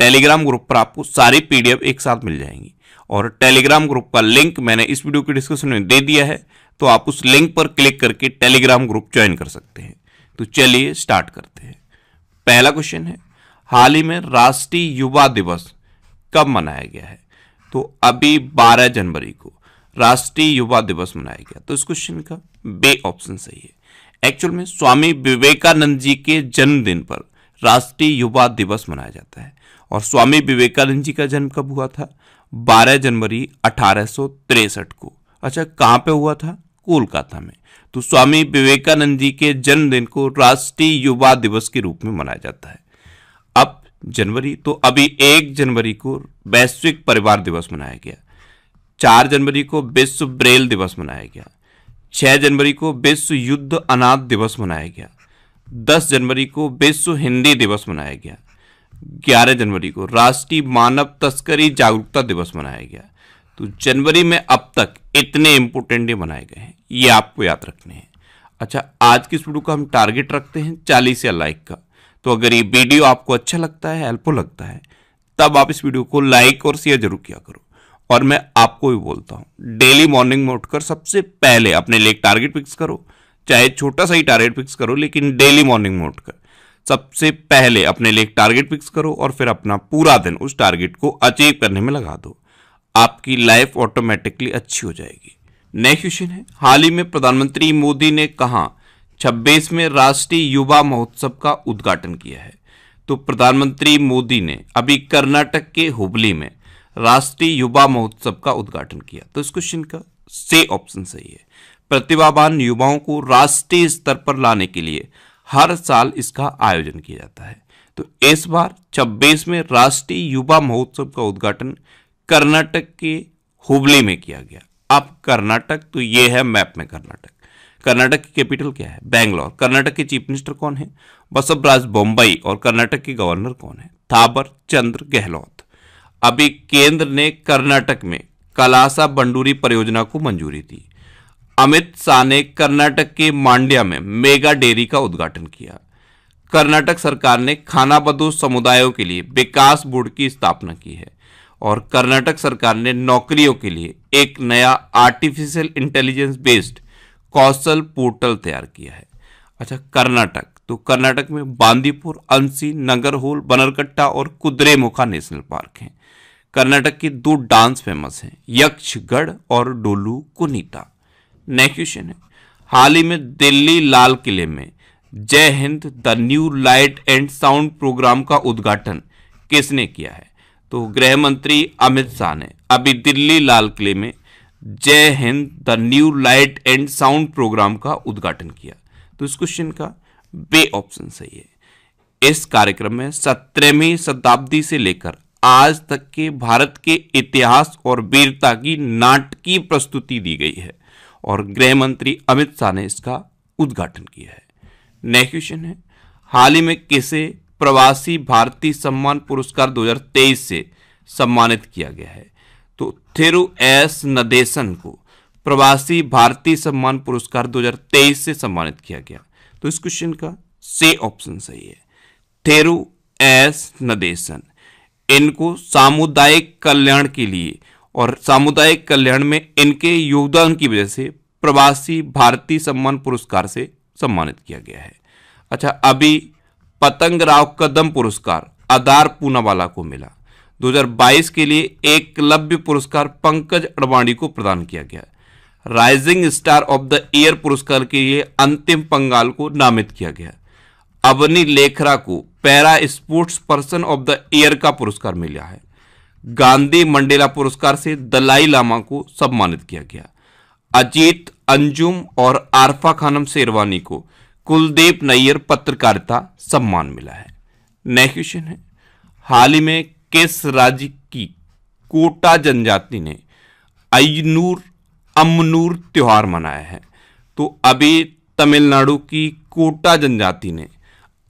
Telegram group पर आपको सारी पीडीएफ एक साथ मिल जाएंगी और टेलीग्राम ग्रुप का लिंक मैंने इस वीडियो के डिस्क्रिप्शन में दे दिया है तो आप उस लिंक पर क्लिक करके टेलीग्राम ग्रुप ज्वाइन कर सकते हैं तो चलिए स्टार्ट करते हैं पहला क्वेश्चन है हाल ही में राष्ट्रीय युवा दिवस कब मनाया गया है तो अभी 12 जनवरी को राष्ट्रीय युवा दिवस मनाया गया तो इस क्वेश्चन का बे ऑप्शन सही है एक्चुअल में स्वामी विवेकानंद जी के जन्मदिन पर राष्ट्रीय युवा दिवस मनाया जाता है और स्वामी विवेकानंद जी का जन्म कब हुआ था 12 जनवरी अठारह को अच्छा कहाँ पे हुआ था कोलकाता में तो स्वामी विवेकानंद जी के जन्मदिन को राष्ट्रीय युवा दिवस के रूप में मनाया जाता है अब जनवरी तो अभी एक जनवरी को वैश्विक परिवार दिवस मनाया गया चार जनवरी को विश्व ब्रेल दिवस मनाया गया छः जनवरी को विश्व युद्ध अनाथ दिवस मनाया गया दस जनवरी को विश्व हिंदी दिवस मनाया गया ग्यारह जनवरी को राष्ट्रीय मानव तस्करी जागरूकता दिवस मनाया गया तो जनवरी में अब तक इतने इंपोर्टेंट डे मनाए गए हैं ये आपको याद रखने हैं अच्छा आज की इस वीडियो का हम टारगेट रखते हैं चालीस या लाइक का तो अगर ये वीडियो आपको अच्छा लगता है हेल्पफुल लगता है तब आप इस वीडियो को लाइक और शेयर जरूर किया करो और मैं आपको भी बोलता हूँ डेली मॉर्निंग में उठकर सबसे पहले अपने लिए टारगेट फिक्स करो चाहे छोटा सा ही टारगेट फिक्स करो लेकिन डेली मॉर्निंग में उठकर सबसे पहले अपने लिए एक टारगेट फिक्स करो और फिर अपना पूरा दिन उस टारगेट को अचीव करने में लगा दो आपकी लाइफ ऑटोमेटिकली अच्छी हो जाएगी नेक्स्ट क्वेश्चन है हाल ही में प्रधानमंत्री मोदी ने कहा छब्बीसवें राष्ट्रीय युवा महोत्सव का उद्घाटन किया है तो प्रधानमंत्री मोदी ने अभी कर्नाटक के हुबली में राष्ट्रीय युवा महोत्सव का उद्घाटन किया तो इस क्वेश्चन का से ऑप्शन सही है प्रतिभावान युवाओं को राष्ट्रीय स्तर पर लाने के लिए हर साल इसका आयोजन किया जाता है तो इस बार छब्बीस में राष्ट्रीय युवा महोत्सव का उद्घाटन कर्नाटक के हुबली में किया गया अब कर्नाटक तो ये है मैप में कर्नाटक कर्नाटक की कैपिटल क्या है बैंगलोर कर्नाटक के चीफ मिनिस्टर कौन है बसवराज बम्बई और कर्नाटक के गवर्नर कौन है थाबर चंद्र गहलोत अभी केंद्र ने कर्नाटक में कलासा बंडूरी परियोजना को मंजूरी दी अमित शाह ने कर्नाटक के मांड्या में मेगा डेयरी का उद्घाटन किया कर्नाटक सरकार ने खानाबदू समुदायों के लिए विकास बोर्ड की स्थापना की है और कर्नाटक सरकार ने नौकरियों के लिए एक नया आर्टिफिशियल इंटेलिजेंस बेस्ड कौशल पोर्टल तैयार किया है अच्छा कर्नाटक तो कर्नाटक में बांदीपुर अंसी नगरहोल बनरकट्टा और कुद्रेमुखा नेशनल पार्क हैं कर्नाटक के दो डांस फेमस हैं यक्षगढ़ और डोलू कुनीता नेक्स्ट क्वेश्चन है हाल ही में दिल्ली लाल किले में Jai Hind the new light and sound programme का उद्घाटन किसने किया है तो गृह मंत्री अमित शाह ने अभी दिल्ली लाल किले में Jai Hind the new light and sound programme का उद्घाटन किया तो इस क्वेश्चन का बे ऑप्शन सही है इस कार्यक्रम में सत्रहवीं शताब्दी से लेकर आज तक के भारत के इतिहास और वीरता की नाटकीय प्रस्तुति दी गई है और गृह मंत्री अमित शाह ने इसका उद्घाटन किया है नेक्स्ट क्वेश्चन है हाल ही में किसे प्रवासी भारतीय सम्मान पुरस्कार 2023 से सम्मानित किया गया है तो थेरू एस नदेशन को प्रवासी भारतीय सम्मान पुरस्कार 2023 से सम्मानित किया गया तो इस क्वेश्चन का से ऑप्शन सही है थेरू एस नदेशन इनको सामुदायिक कल्याण के लिए और सामुदायिक कल्याण में इनके योगदान की वजह से प्रवासी भारतीय सम्मान पुरस्कार से सम्मानित किया गया है अच्छा अभी पतंग राव कदम पुरस्कार आधार पूनावाला को मिला 2022 के लिए एक लव्य पुरस्कार पंकज अडवाणी को प्रदान किया गया rising star of the year पुरस्कार के लिए अंतिम पंगाल को नामित किया गया अवनी लेखरा को para sports person of the year का पुरस्कार मिला है गांधी मंडेला पुरस्कार से दलाई लामा को सम्मानित किया गया अजीत अंजुम और आरफा खानम शेरवानी को कुलदीप नैयर पत्रकारिता सम्मान मिला है नेक्स्ट क्वेश्चन है हाल ही में किस राज्य की कोटा जनजाति ने अयनूर अमनूर त्यौहार मनाया है तो अभी तमिलनाडु की कोटा जनजाति ने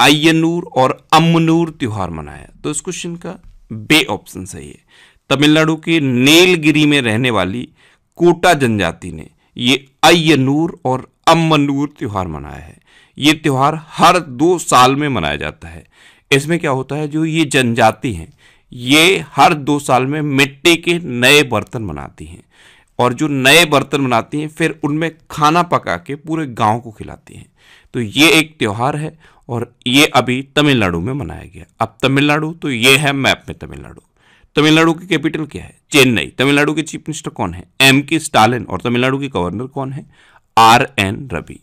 अयनूर और अमनूर त्यौहार मनाया तो इस क्वेश्चन का बे ऑप्शन सही है तमिलनाडु के नीलगिरी में रहने वाली कोटा जनजाति ने ये अयनूर और अम्मनूर त्यौहार मनाया है ये त्यौहार हर दो साल में मनाया जाता है इसमें क्या होता है जो ये जनजाति हैं ये हर दो साल में मिट्टी के नए बर्तन बनाती हैं और जो नए बर्तन बनाती हैं फिर उनमें खाना पका के पूरे गांव को खिलाती हैं तो ये एक त्यौहार है और ये अभी तमिलनाडु में मनाया गया अब तमिलनाडु तो ये है मैप में तमिलनाडु तमिलनाडु की कैपिटल क्या है चेन्नई तमिलनाडु के चीफ मिनिस्टर कौन है एम के स्टालिन और तमिलनाडु के गवर्नर कौन है आर एन रवि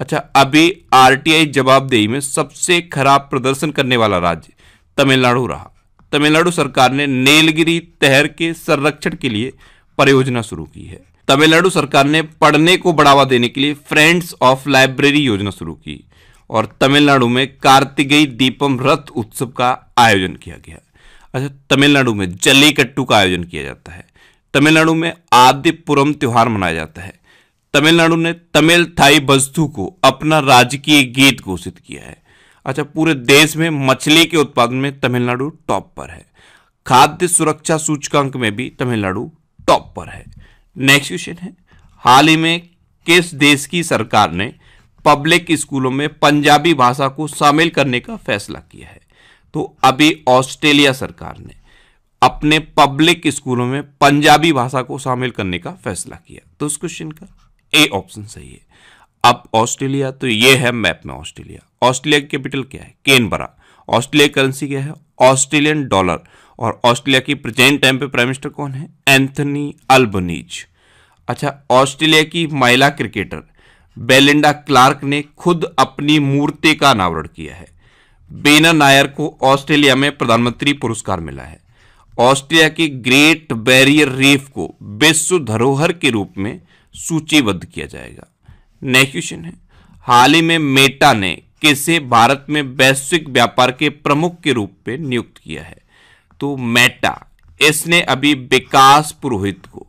अच्छा अभी आर टी आई जवाबदेही में सबसे खराब प्रदर्शन करने वाला राज्य तमिलनाडु रहा तमिलनाडु सरकार ने नीलगिरी तहर के संरक्षण के लिए परियोजना शुरू की है तमिलनाडु सरकार ने पढ़ने को बढ़ावा देने के लिए फ्रेंड्स ऑफ लाइब्रेरी योजना शुरू की और तमिलनाडु में कार्तिकेय दीपम रथ उत्सव का आयोजन किया गया अच्छा तमिलनाडु में जल्लीकट्टू का आयोजन किया जाता है तमिलनाडु में आदिपुरम त्यौहार मनाया जाता है तमिलनाडु ने तमिल थाई वस्तु को अपना राजकीय गीत घोषित किया है अच्छा पूरे देश में मछली के उत्पादन में तमिलनाडु टॉप पर है खाद्य सुरक्षा सूचकांक में भी तमिलनाडु टॉप पर है नेक्स्ट क्वेश्चन है हाल ही में किस देश की सरकार ने पब्लिक स्कूलों में पंजाबी भाषा को शामिल करने का फैसला किया है तो अभी ऑस्ट्रेलिया सरकार ने अपने पब्लिक स्कूलों में पंजाबी भाषा को शामिल करने का फैसला किया तो इस क्वेश्चन का ए ऑप्शन सही है अब ऑस्ट्रेलिया तो ये है मैप में ऑस्ट्रेलिया ऑस्ट्रेलिया की कैपिटल क्या है केनबरा ऑस्ट्रेलिया करेंसी क्या है ऑस्ट्रेलियन डॉलर और ऑस्ट्रेलिया की प्रेजेंट टाइम पे प्राइम मिनिस्टर कौन है एंथनी अल्बनीज अच्छा ऑस्ट्रेलिया की महिला क्रिकेटर बेलिंडा क्लार्क ने खुद अपनी मूर्ति का अनावरण किया है बेना नायर को ऑस्ट्रेलिया में प्रधानमंत्री पुरस्कार मिला है ऑस्ट्रेलिया की ग्रेट बैरियर रीफ को विश्व धरोहर के रूप में सूचीबद्ध किया जाएगा नेक्स्ट क्वेश्चन है हाल ही में मेटा ने किसे भारत में वैश्विक व्यापार के प्रमुख के रूप में नियुक्त किया है तो मेटा इसने अभी विकास पुरोहित को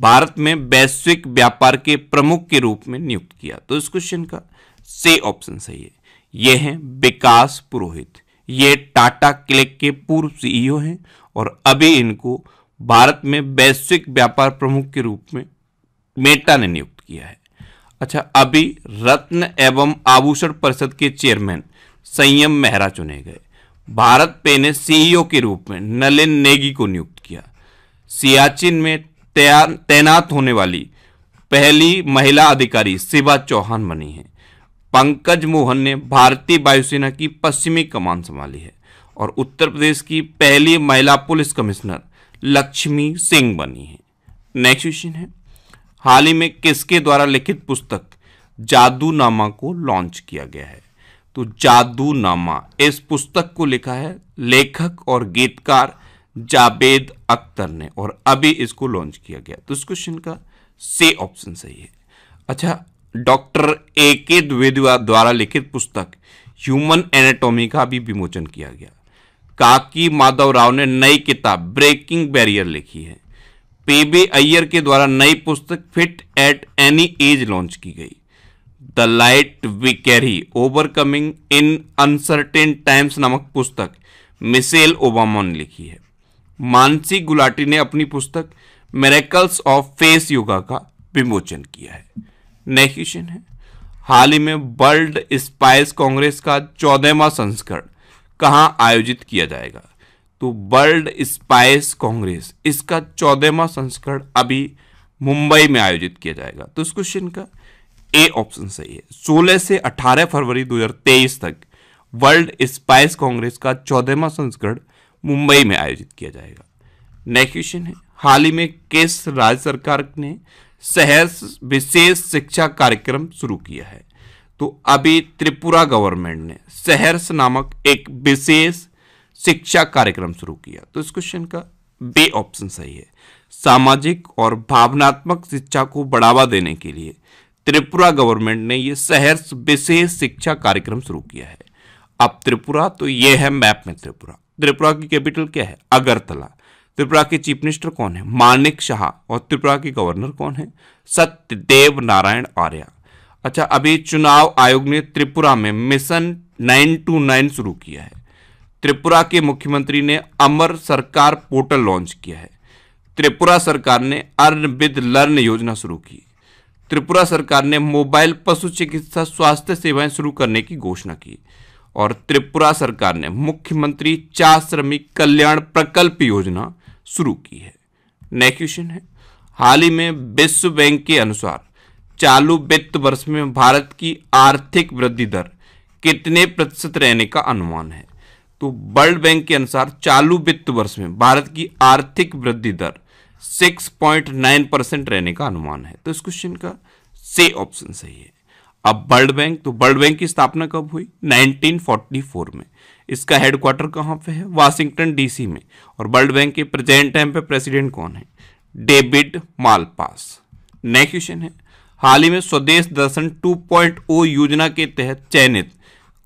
भारत में वैश्विक व्यापार के प्रमुख के रूप में नियुक्त किया तो इस क्वेश्चन का से ऑप्शन सही है ये हैं विकास पुरोहित ये टाटा क्लिक के पूर्व सीईओ e हैं और अभी इनको भारत में वैश्विक व्यापार प्रमुख के रूप में मेटा ने नियुक्त किया है अच्छा अभी रत्न एवं आभूषण परिषद के चेयरमैन संयम मेहरा चुने गए भारत पे ने सीईओ e के रूप में नलिन नेगी को नियुक्त किया सियाचिन में तैनात होने वाली पहली महिला अधिकारी शिवा चौहान बनी है पंकज मोहन ने भारतीय वायुसेना की पश्चिमी कमान संभाली है और उत्तर प्रदेश की पहली महिला पुलिस कमिश्नर लक्ष्मी सिंह बनी है नेक्स्ट क्वेश्चन है हाल ही में किसके द्वारा लिखित पुस्तक जादूनामा को लॉन्च किया गया है तो जादूनामा इस पुस्तक को लिखा है लेखक और गीतकार जावेद अख्तर ने और अभी इसको लॉन्च किया गया तो इस क्वेश्चन का से ऑप्शन सही है अच्छा डॉक्टर ए के द्विवेदी द्वारा लिखित पुस्तक ह्यूमन एनाटॉमी का भी विमोचन किया गया काकी माधव राव ने नई किताब ब्रेकिंग बैरियर लिखी है पेबे अय्यर के द्वारा नई पुस्तक fit at any age launch की गई the light we carry overcoming in uncertain times नामक पुस्तक मिसेल ओबामा ने लिखी है मानसी गुलाटी ने अपनी पुस्तक मेरेकल्स ऑफ फेस योगा का विमोचन किया है नेक्स्ट क्वेश्चन है हाल ही में वर्ल्ड स्पाइस कांग्रेस का चौदहवा संस्करण कहाँ आयोजित किया जाएगा तो वर्ल्ड स्पाइस कांग्रेस इसका चौदहवा संस्करण अभी मुंबई में आयोजित किया जाएगा तो इस क्वेश्चन का ए ऑप्शन सही है 16 से 18 फरवरी 2023 तक वर्ल्ड स्पाइस कांग्रेस का चौदहवा संस्करण मुंबई में आयोजित किया जाएगा नेक्स्ट क्वेश्चन है हाल ही में किस राज्य सरकार ने सहस विशेष शिक्षा कार्यक्रम शुरू किया है तो अभी त्रिपुरा गवर्नमेंट ने सहर्ष नामक एक विशेष शिक्षा कार्यक्रम शुरू किया तो इस क्वेश्चन का बे ऑप्शन सही है सामाजिक और भावनात्मक शिक्षा को बढ़ावा देने के लिए त्रिपुरा गवर्नमेंट ने यह सहर्ष विशेष शिक्षा कार्यक्रम शुरू किया है अब त्रिपुरा तो ये है मैप में त्रिपुरा त्रिपुरा की कैपिटल क्या है अगरतला त्रिपुरा के चीफ मिनिस्टर कौन है मानिक शाह और त्रिपुरा के गवर्नर कौन है सत्यदेव नारायण आर्या अच्छा अभी चुनाव आयोग ने त्रिपुरा में मिशन नाइन टू नाइन शुरू किया है त्रिपुरा के मुख्यमंत्री ने अमर सरकार पोर्टल लॉन्च किया है त्रिपुरा सरकार ने अर्न विद लर्न योजना शुरू की त्रिपुरा सरकार ने मोबाइल पशु चिकित्सा स्वास्थ्य सेवाएं शुरू करने की घोषणा की और त्रिपुरा सरकार ने मुख्यमंत्री चा श्रमिक कल्याण प्रकल्प योजना शुरू की है नेक्स्ट क्वेश्चन है हाल ही में विश्व बैंक के अनुसार चालू वित्त वर्ष में भारत की आर्थिक वृद्धि दर कितने प्रतिशत रहने का अनुमान है तो वर्ल्ड बैंक के अनुसार चालू वित्त वर्ष में भारत की आर्थिक वृद्धि दर 6.9 परसेंट रहने का अनुमान है तो इस क्वेश्चन का से ऑप्शन सही है अब वर्ल्ड बैंक तो वर्ल्ड बैंक की स्थापना कब हुई 1944 में इसका हेडक्वार्टर कहाँ पे है वाशिंगटन डीसी में और वर्ल्ड बैंक के प्रेजेंट टाइम पे प्रेसिडेंट कौन है डेविड मालपास नेक्स्ट क्वेश्चन है हाल ही में स्वदेश दर्शन 2.0 योजना के तहत चयनित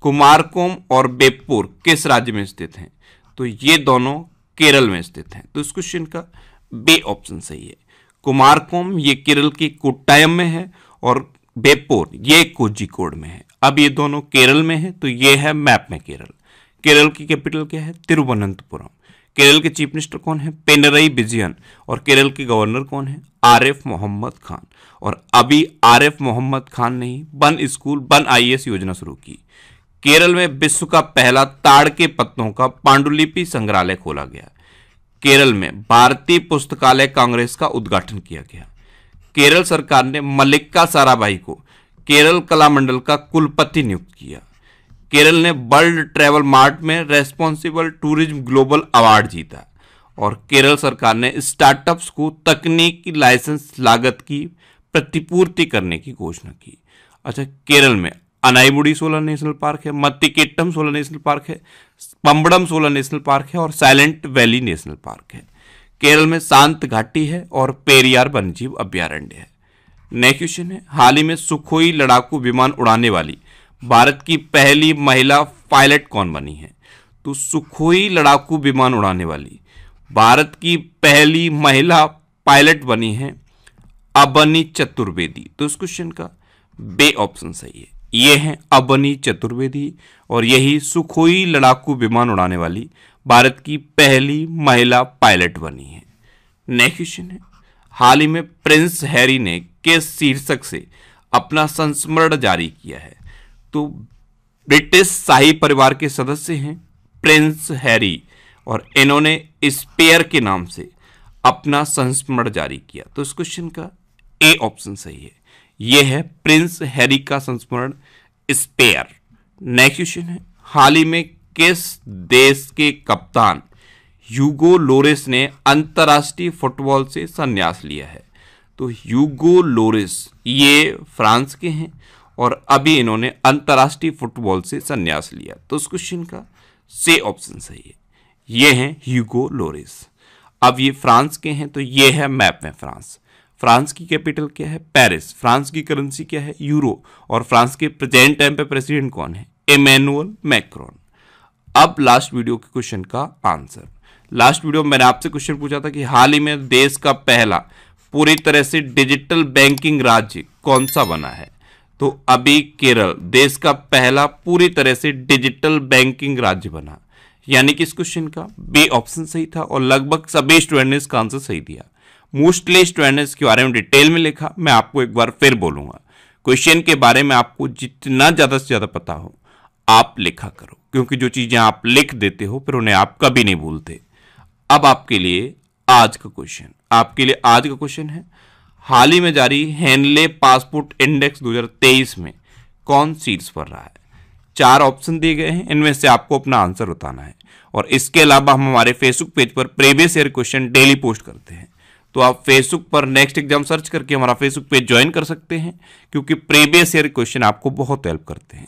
कुमारकोम और बेपुर किस राज्य में स्थित हैं तो ये दोनों केरल में स्थित हैं तो इस क्वेश्चन का बे ऑप्शन सही है कुमारकोम ये केरल के कोट्टायम में है और बेपोर ये कोजिकोड में है अब ये दोनों केरल में है तो ये है मैप में केरल केरल की कैपिटल क्या है तिरुवनंतपुरम केरल के चीफ मिनिस्टर कौन है पेनरई बिजयन और केरल के गवर्नर कौन है आर एफ मोहम्मद खान और अभी आर एफ मोहम्मद खान ने ही वन स्कूल वन एस योजना शुरू की केरल में विश्व का पहला ताड़ के पत्तों का पांडुलिपि संग्रहालय खोला गया केरल में भारतीय पुस्तकालय कांग्रेस का उद्घाटन किया गया केरल सरकार ने मल्लिका साराभाई को केरल कला मंडल का कुलपति नियुक्त किया केरल ने वर्ल्ड ट्रैवल मार्ट में रेस्पॉन्सिबल टूरिज्म ग्लोबल अवार्ड जीता और केरल सरकार ने स्टार्टअप्स को तकनीकी लाइसेंस लागत की प्रतिपूर्ति करने की घोषणा की अच्छा केरल में अनाईबुड़ी सोलर नेशनल पार्क है मत्तिकेट्टम सोलर नेशनल पार्क है पम्बड़म सोलर नेशनल पार्क है और साइलेंट वैली नेशनल पार्क है केरल में शांत घाटी है और पेरियार वन्यजीव अभ्यारण्य है नेक्स्ट क्वेश्चन है हाल ही में सुखोई लड़ाकू विमान उड़ाने वाली भारत की पहली महिला पायलट कौन बनी है तो सुखोई लड़ाकू विमान उड़ाने वाली भारत की पहली महिला पायलट बनी है अबनी चतुर्वेदी तो इस क्वेश्चन का बे ऑप्शन सही है ये है अबनी चतुर्वेदी और यही सुखोई लड़ाकू विमान उड़ाने वाली भारत की पहली महिला पायलट बनी है नेक्स्ट क्वेश्चन है हाल ही में प्रिंस हैरी ने किस शीर्षक से अपना संस्मरण जारी किया है तो ब्रिटिश शाही परिवार के सदस्य हैं प्रिंस हैरी और इन्होंने स्पेयर के नाम से अपना संस्मरण जारी किया तो इस क्वेश्चन का ए ऑप्शन सही है यह है प्रिंस हैरी का संस्मरण स्पेयर नेक्स्ट क्वेश्चन है हाल ही में किस देश के कप्तान ह्यूगो लोरिस ने अंतर्राष्ट्रीय फुटबॉल से संन्यास लिया है तो ह्यूगो लोरिस ये फ्रांस के हैं और अभी इन्होंने अंतर्राष्ट्रीय फुटबॉल से संन्यास लिया तो उस क्वेश्चन का से ऑप्शन सही है ये हैं ह्यूगो लोरिस अब ये फ्रांस के हैं तो ये है मैप में फ्रांस फ्रांस की कैपिटल क्या है पेरिस फ्रांस की करेंसी क्या है यूरो और फ्रांस के प्रेजेंट टाइम पे प्रेसिडेंट कौन है इमैनुअल मैक्रॉन अब लास्ट वीडियो के क्वेश्चन का आंसर लास्ट वीडियो में मैंने आपसे क्वेश्चन पूछा था कि हाल ही में देश का पहला पूरी तरह से डिजिटल बैंकिंग राज्य कौन सा बना है तो अभी केरल देश का पहला पूरी तरह से डिजिटल बैंकिंग राज्य बना यानी कि इस क्वेश्चन का बी ऑप्शन सही था और लगभग सभी स्टूडेंट ने इसका आंसर सही दिया मोस्टली स्टूडेंट ने इसके बारे में डिटेल में लिखा मैं आपको एक बार फिर बोलूंगा क्वेश्चन के बारे में आपको जितना ज़्यादा से ज़्यादा पता हो आप लिखा करो क्योंकि जो चीज़ें आप लिख देते हो फिर उन्हें आप कभी नहीं भूलते अब आपके लिए आज का क्वेश्चन आपके लिए आज का क्वेश्चन है हाल ही में जारी हैनले पासपोर्ट इंडेक्स 2023 में कौन सीट्स पर रहा है चार ऑप्शन दिए गए हैं इनमें से आपको अपना आंसर बताना है और इसके अलावा हम हमारे फेसबुक पेज पर previous year question daily post करते हैं तो आप फेसबुक पर नेक्स्ट एग्जाम सर्च करके हमारा फेसबुक पेज ज्वाइन कर सकते हैं क्योंकि प्रीवियस ईयर क्वेश्चन आपको बहुत हेल्प करते हैं